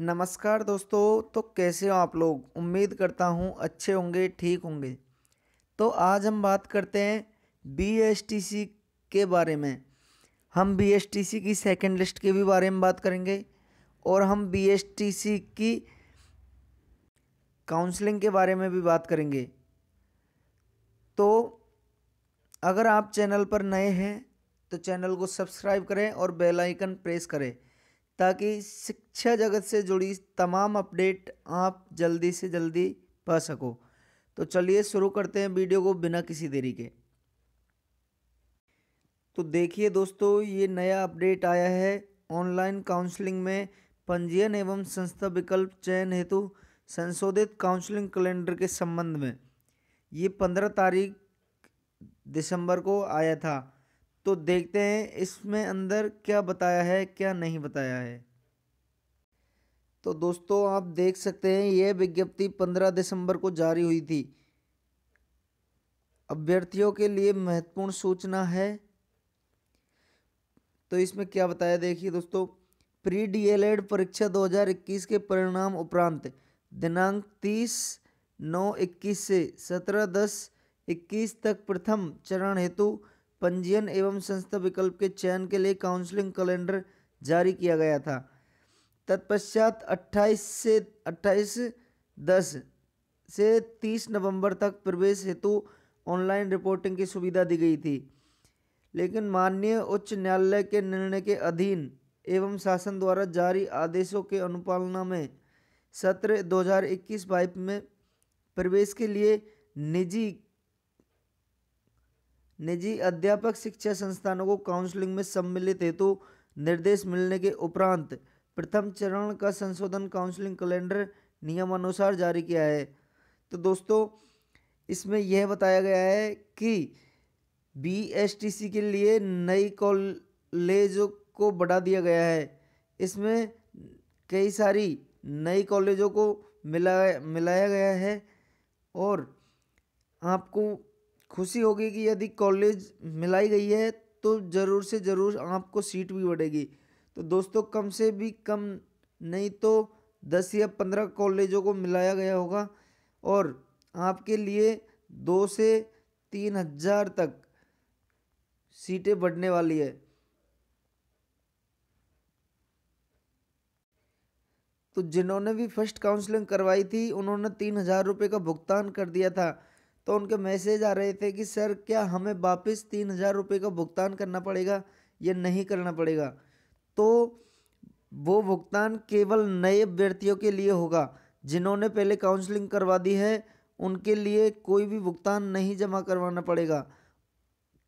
नमस्कार दोस्तों तो कैसे हो आप लोग उम्मीद करता हूँ अच्छे होंगे ठीक होंगे तो आज हम बात करते हैं बी के बारे में हम बी की सेकेंड लिस्ट के भी बारे में बात करेंगे और हम बी की काउंसलिंग के बारे में भी बात करेंगे तो अगर आप चैनल पर नए हैं तो चैनल को सब्सक्राइब करें और बेल आइकन प्रेस करें ताकि शिक्षा जगत से जुड़ी तमाम अपडेट आप जल्दी से जल्दी पा सको तो चलिए शुरू करते हैं वीडियो को बिना किसी देरी के तो देखिए दोस्तों ये नया अपडेट आया है ऑनलाइन काउंसलिंग में पंजीयन एवं संस्था विकल्प चयन हेतु संशोधित काउंसलिंग कैलेंडर के संबंध में ये पंद्रह तारीख दिसंबर को आया था तो देखते हैं इसमें अंदर क्या बताया है क्या नहीं बताया है तो दोस्तों आप देख सकते हैं यह विज्ञप्ति 15 दिसंबर को जारी हुई थी अभ्यर्थियों के लिए महत्वपूर्ण सूचना है तो इसमें क्या बताया देखिए दोस्तों प्री डीएलएड परीक्षा 2021 के परिणाम उपरांत दिनांक 30 नौ इक्कीस से 17 दस इक्कीस तक प्रथम चरण हेतु पंजीयन एवं संस्था विकल्प के चयन के लिए काउंसलिंग कैलेंडर जारी किया गया था तत्पश्चात 28 से 28 दस से 30 नवंबर तक प्रवेश हेतु ऑनलाइन रिपोर्टिंग की सुविधा दी गई थी लेकिन माननीय उच्च न्यायालय के निर्णय के अधीन एवं शासन द्वारा जारी आदेशों के अनुपालना में सत्र 2021 हज़ार में प्रवेश के लिए निजी निजी अध्यापक शिक्षा संस्थानों को काउंसलिंग में सम्मिलित हेतु निर्देश मिलने के उपरांत प्रथम चरण का संशोधन काउंसलिंग कैलेंडर नियमानुसार जारी किया है तो दोस्तों इसमें यह बताया गया है कि बीएसटीसी के लिए नई कॉलेजों को बढ़ा दिया गया है इसमें कई सारी नई कॉलेजों को मिला मिलाया गया है और आपको खुशी होगी कि यदि कॉलेज मिलाई गई है तो ज़रूर से ज़रूर आपको सीट भी बढ़ेगी तो दोस्तों कम से भी कम नहीं तो दस या पंद्रह कॉलेजों को मिलाया गया होगा और आपके लिए दो से तीन हज़ार तक सीटें बढ़ने वाली है तो जिन्होंने भी फर्स्ट काउंसलिंग करवाई थी उन्होंने तीन हज़ार रुपये का भुगतान कर दिया था तो उनके मैसेज आ रहे थे कि सर क्या हमें वापस तीन हज़ार रुपये का भुगतान करना पड़ेगा या नहीं करना पड़ेगा तो वो भुगतान केवल नए अभ्यर्थियों के लिए होगा जिन्होंने पहले काउंसलिंग करवा दी है उनके लिए कोई भी भुगतान नहीं जमा करवाना पड़ेगा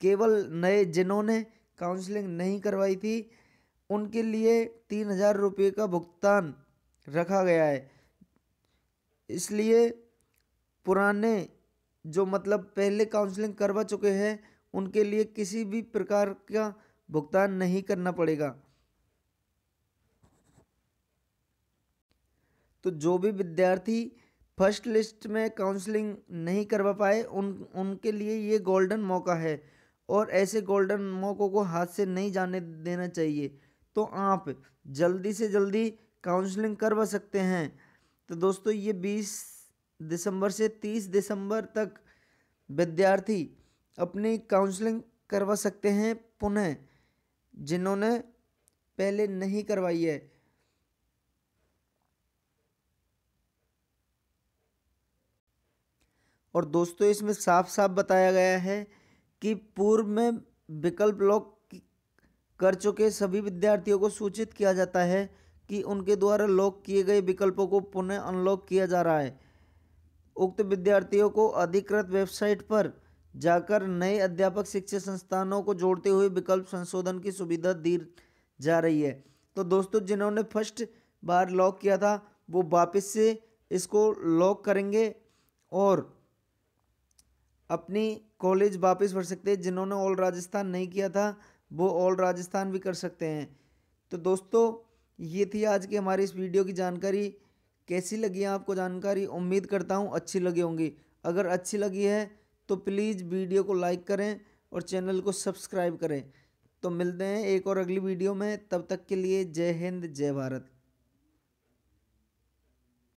केवल नए जिन्होंने काउंसलिंग नहीं करवाई थी उनके लिए तीन हज़ार रुपये का भुगतान रखा गया है इसलिए पुराने जो मतलब पहले काउंसलिंग करवा चुके हैं उनके लिए किसी भी प्रकार का भुगतान नहीं करना पड़ेगा तो जो भी विद्यार्थी फर्स्ट लिस्ट में काउंसलिंग नहीं करवा पाए उन उनके लिए ये गोल्डन मौका है और ऐसे गोल्डन मौक़ों को हाथ से नहीं जाने देना चाहिए तो आप जल्दी से जल्दी काउंसलिंग करवा सकते हैं तो दोस्तों ये बीस दिसंबर से 30 दिसंबर तक विद्यार्थी अपनी काउंसलिंग करवा सकते हैं पुनः जिन्होंने पहले नहीं करवाई है और दोस्तों इसमें साफ साफ बताया गया है कि पूर्व में विकल्प लॉक कर चुके सभी विद्यार्थियों को सूचित किया जाता है कि उनके द्वारा लॉक किए गए विकल्पों को पुनः अनलॉक किया जा रहा है उक्त विद्यार्थियों को अधिकृत वेबसाइट पर जाकर नए अध्यापक शिक्षा संस्थानों को जोड़ते हुए विकल्प संशोधन की सुविधा दी जा रही है तो दोस्तों जिन्होंने फर्स्ट बार लॉक किया था वो वापस से इसको लॉक करेंगे और अपनी कॉलेज वापस भर सकते हैं जिन्होंने ऑल राजस्थान नहीं किया था वो ऑल राजस्थान भी कर सकते हैं तो दोस्तों ये थी आज की हमारी इस वीडियो की जानकारी कैसी लगी आपको जानकारी उम्मीद करता हूँ अच्छी लगी होंगी अगर अच्छी लगी है तो प्लीज़ वीडियो को लाइक करें और चैनल को सब्सक्राइब करें तो मिलते हैं एक और अगली वीडियो में तब तक के लिए जय हिंद जय भारत